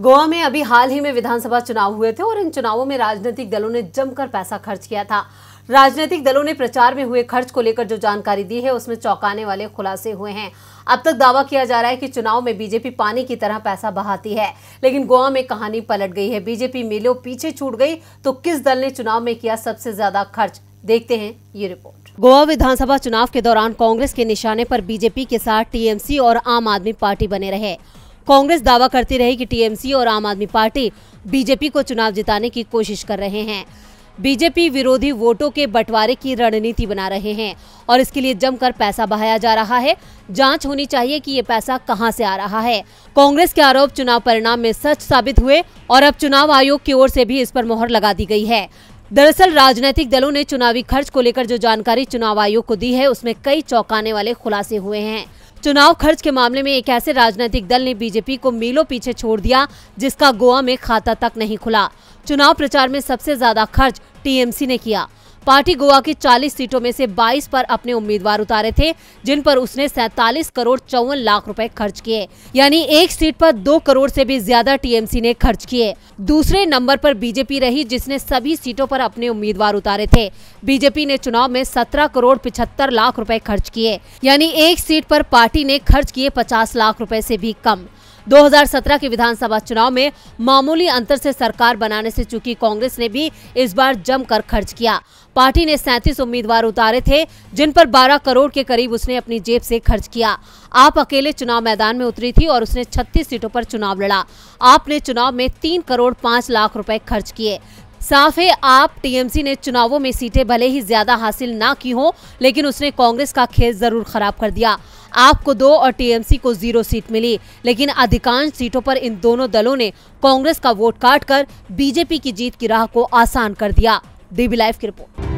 गोवा में अभी हाल ही में विधानसभा चुनाव हुए थे और इन चुनावों में राजनीतिक दलों ने जमकर पैसा खर्च किया था राजनीतिक दलों ने प्रचार में हुए खर्च को लेकर जो जानकारी दी है उसमें चौंकाने वाले खुलासे हुए हैं अब तक दावा किया जा रहा है कि चुनाव में बीजेपी पानी की तरह पैसा बहाती है लेकिन गोवा में कहानी पलट गई है बीजेपी मेलों पीछे छूट गई तो किस दल ने चुनाव में किया सबसे ज्यादा खर्च देखते हैं ये रिपोर्ट गोवा विधानसभा चुनाव के दौरान कांग्रेस के निशाने पर बीजेपी के साथ टीएमसी और आम आदमी पार्टी बने रहे कांग्रेस दावा करती रही कि टीएमसी और आम आदमी पार्टी बीजेपी को चुनाव जिताने की कोशिश कर रहे हैं बीजेपी विरोधी वोटों के बंटवारे की रणनीति बना रहे हैं और इसके लिए जमकर पैसा बहाया जा रहा है जांच होनी चाहिए कि ये पैसा कहां से आ रहा है कांग्रेस के आरोप चुनाव परिणाम में सच साबित हुए और अब चुनाव आयोग की ओर से भी इस पर मोहर लगा दी गई है दरअसल राजनीतिक दलों ने चुनावी खर्च को लेकर जो जानकारी चुनाव आयोग को दी है उसमें कई चौंकाने वाले खुलासे हुए हैं चुनाव खर्च के मामले में एक ऐसे राजनीतिक दल ने बीजेपी को मीलों पीछे छोड़ दिया जिसका गोवा में खाता तक नहीं खुला चुनाव प्रचार में सबसे ज्यादा खर्च टीएमसी ने किया पार्टी गोवा की 40 सीटों में से 22 पर अपने उम्मीदवार उतारे थे जिन पर उसने सैतालीस करोड़ चौवन लाख रुपए खर्च किए यानी एक सीट पर दो करोड़ से भी ज्यादा टीएमसी ने खर्च किए दूसरे नंबर पर बीजेपी रही जिसने सभी सीटों पर अपने उम्मीदवार उतारे थे बीजेपी ने चुनाव में सत्रह करोड़ पिछहत्तर लाख रूपए खर्च किए यानी एक सीट पर पार्टी ने खर्च किए पचास लाख रूपए ऐसी भी कम 2017 के विधानसभा चुनाव में मामूली अंतर से सरकार बनाने से चुकी कांग्रेस ने भी इस बार जमकर खर्च किया पार्टी ने 37 उम्मीदवार उतारे थे जिन पर 12 करोड़ के करीब उसने अपनी जेब से खर्च किया आप अकेले चुनाव मैदान में उतरी थी और उसने 36 सीटों पर चुनाव लड़ा आपने चुनाव में तीन करोड़ पाँच लाख रुपए खर्च किए साफ है आप टीएमसी ने चुनावों में सीटें भले ही ज्यादा हासिल ना की हो लेकिन उसने कांग्रेस का खेल जरूर खराब कर दिया आपको दो और टीएमसी को जीरो सीट मिली लेकिन अधिकांश सीटों पर इन दोनों दलों ने कांग्रेस का वोट काट कर बीजेपी की जीत की राह को आसान कर दिया डीबी लाइव की रिपोर्ट